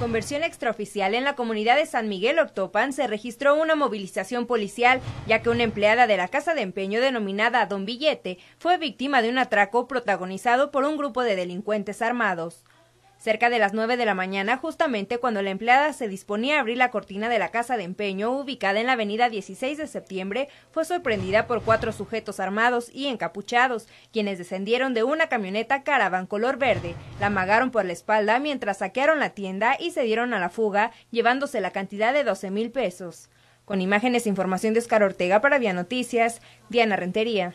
Conversión extraoficial en la comunidad de San Miguel Octopan se registró una movilización policial, ya que una empleada de la casa de empeño denominada Don Billete fue víctima de un atraco protagonizado por un grupo de delincuentes armados cerca de las 9 de la mañana, justamente cuando la empleada se disponía a abrir la cortina de la casa de empeño ubicada en la avenida 16 de septiembre, fue sorprendida por cuatro sujetos armados y encapuchados, quienes descendieron de una camioneta caravan color verde, la amagaron por la espalda mientras saquearon la tienda y se dieron a la fuga, llevándose la cantidad de 12 mil pesos. Con imágenes e información de Oscar Ortega para Vía Noticias, Diana Rentería.